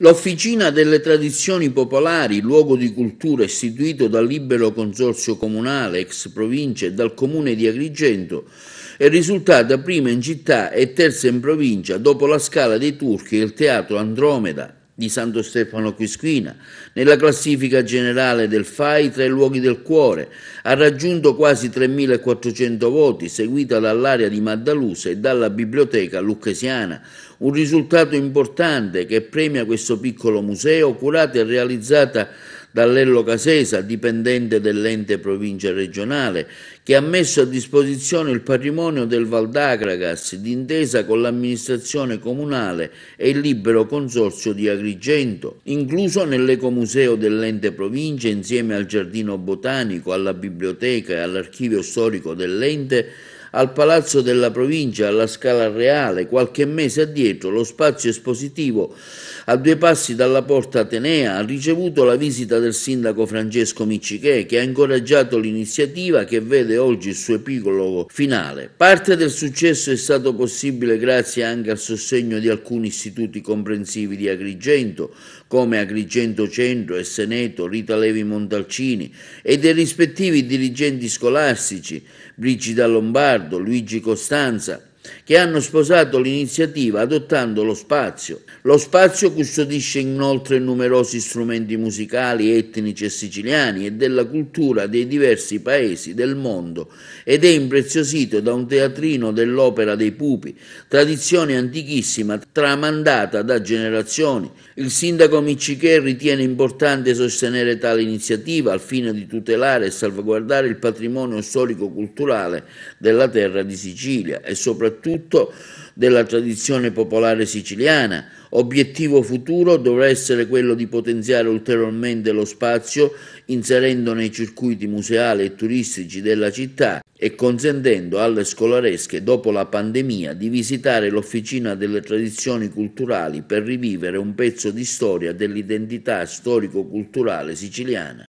L'Officina delle Tradizioni Popolari, luogo di cultura istituito dal libero consorzio comunale ex provincia e dal comune di Agrigento, è risultata prima in città e terza in provincia dopo la Scala dei Turchi e il Teatro Andromeda di Santo Stefano Quisquina, nella classifica generale del FAI tra i luoghi del cuore, ha raggiunto quasi 3.400 voti, seguita dall'area di Maddalusa e dalla biblioteca lucchesiana, un risultato importante che premia questo piccolo museo curato e realizzato Dall'Ello Casesa, dipendente dell'ente provincia regionale, che ha messo a disposizione il patrimonio del Val d'Agragas d'intesa con l'amministrazione comunale e il libero consorzio di Agrigento, incluso nell'ecomuseo dell'ente provincia insieme al giardino botanico, alla biblioteca e all'archivio storico dell'ente al Palazzo della Provincia, alla Scala Reale, qualche mese addietro lo spazio espositivo a due passi dalla Porta Atenea ha ricevuto la visita del sindaco Francesco Miccichè che ha incoraggiato l'iniziativa che vede oggi il suo epicologo finale. Parte del successo è stato possibile grazie anche al sostegno di alcuni istituti comprensivi di Agrigento come Agrigento Centro e Seneto, Rita Levi Montalcini e dei rispettivi dirigenti scolastici Brigida Lombardo Leonardo, Luigi Costanza, che hanno sposato l'iniziativa adottando lo spazio. Lo spazio custodisce inoltre numerosi strumenti musicali etnici e siciliani e della cultura dei diversi paesi del mondo ed è impreziosito da un teatrino dell'opera dei pupi, tradizione antichissima tramandata da generazioni. Il sindaco Miccichè ritiene importante sostenere tale iniziativa al fine di tutelare e salvaguardare il patrimonio storico-culturale della terra di Sicilia e soprattutto soprattutto della tradizione popolare siciliana. Obiettivo futuro dovrà essere quello di potenziare ulteriormente lo spazio inserendo nei circuiti museali e turistici della città e consentendo alle scolaresche dopo la pandemia di visitare l'officina delle tradizioni culturali per rivivere un pezzo di storia dell'identità storico-culturale siciliana.